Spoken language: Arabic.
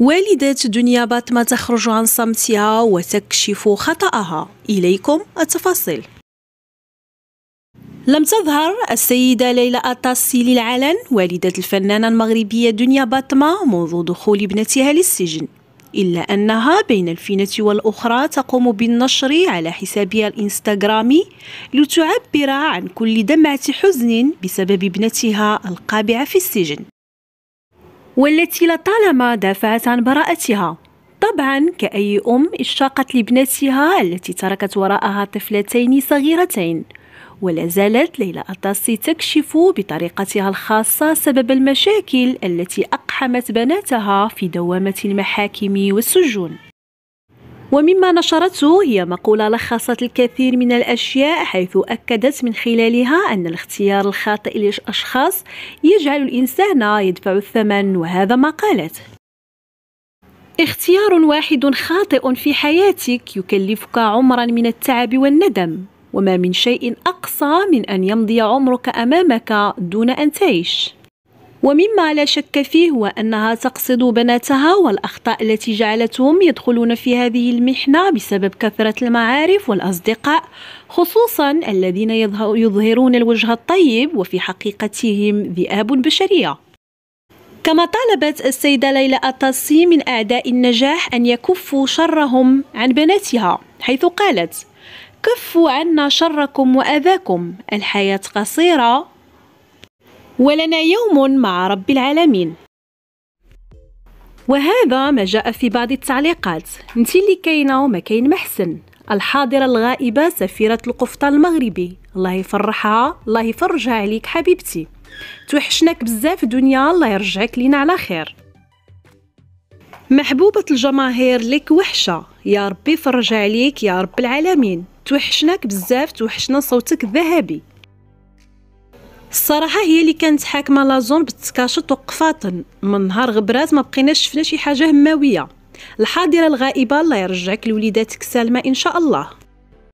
والدات دنيا باتما تخرج عن صمتها وتكشف خطأها إليكم التفاصيل لم تظهر السيدة ليلى أطاسي للعلن والدة الفنانة المغربية دنيا باتما منذ دخول ابنتها للسجن إلا أنها بين الفينة والأخرى تقوم بالنشر على حسابها الإنستغرامي لتعبر عن كل دمعة حزن بسبب ابنتها القابعة في السجن والتي لطالما دافعت عن براءتها طبعا كأي أم اشتاقت لابنتها التي تركت وراءها طفلتين صغيرتين ولا زالت ليلى أطاسي تكشف بطريقتها الخاصة سبب المشاكل التي أقحمت بناتها في دوامة المحاكم والسجون ومما نشرته هي مقولة لخصت الكثير من الأشياء حيث أكدت من خلالها أن الاختيار الخاطئ للأشخاص يجعل الإنسان يدفع الثمن وهذا ما قالت اختيار واحد خاطئ في حياتك يكلفك عمرا من التعب والندم وما من شيء أقصى من أن يمضي عمرك أمامك دون أن تعيش ومما لا شك فيه هو أنها تقصد بناتها والأخطاء التي جعلتهم يدخلون في هذه المحنة بسبب كثرة المعارف والأصدقاء خصوصا الذين يظهرون الوجه الطيب وفي حقيقتهم ذئاب بشرية كما طالبت السيدة ليلى أطاسي من أعداء النجاح أن يكفوا شرهم عن بناتها حيث قالت كفوا عنا شركم وأذاكم الحياة قصيرة ولنا يوم مع رب العالمين وهذا ما جاء في بعض التعليقات انت اللي كاينه وما كاين محسن الحاضرة الغائبة سفيرة القفطة المغربي الله يفرحها الله يفرجها عليك حبيبتي توحشناك بزاف دنيا الله يرجعك لينا على خير محبوبة الجماهير لك وحشة يا ربي فرج عليك يا رب العالمين توحشناك بزاف توحشنا صوتك الذهبي الصراحه هي اللي كانت حاكمه لازون بتكاشط وقفاطن من نهار غبرات ما بقيناش شفنا شي حاجه هماويه الحاضره الغائبه الله يرجعك لوليداتك سالمه ان شاء الله